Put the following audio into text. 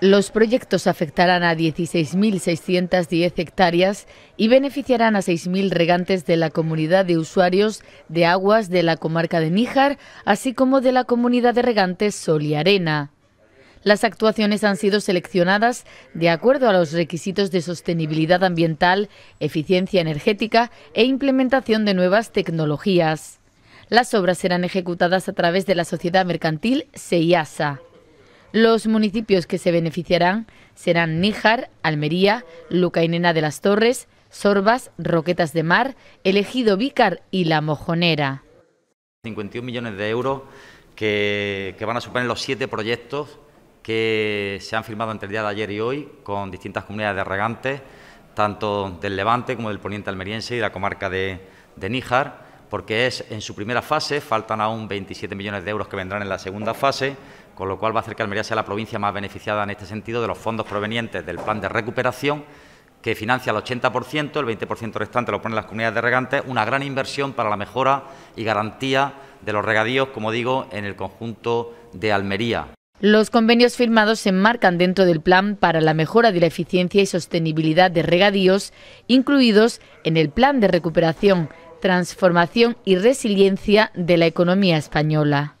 Los proyectos afectarán a 16.610 hectáreas y beneficiarán a 6.000 regantes de la comunidad de usuarios de aguas de la comarca de Níjar, así como de la comunidad de regantes Sol y Arena. Las actuaciones han sido seleccionadas de acuerdo a los requisitos de sostenibilidad ambiental, eficiencia energética e implementación de nuevas tecnologías. Las obras serán ejecutadas a través de la sociedad mercantil SEIASA. Los municipios que se beneficiarán serán Níjar, Almería, Lucainena de las Torres, Sorbas, Roquetas de Mar, Elegido Vícar y La Mojonera. 51 millones de euros que, van a suponer los siete proyectos que se han firmado entre el día de ayer y hoy con distintas comunidades de regantes, tanto del Levante como del Poniente Almeriense y la comarca de Níjar porque es en su primera fase, faltan aún 27 millones de euros que vendrán en la segunda fase, con lo cual va a hacer que Almería sea la provincia más beneficiada en este sentido de los fondos provenientes del plan de recuperación, que financia el 80%, el 20% restante lo ponen las comunidades de regantes, una gran inversión para la mejora y garantía de los regadíos, como digo, en el conjunto de Almería. Los convenios firmados se enmarcan dentro del Plan para la mejora de la eficiencia y sostenibilidad de regadíos, incluidos en el Plan de recuperación transformación y resiliencia de la economía española.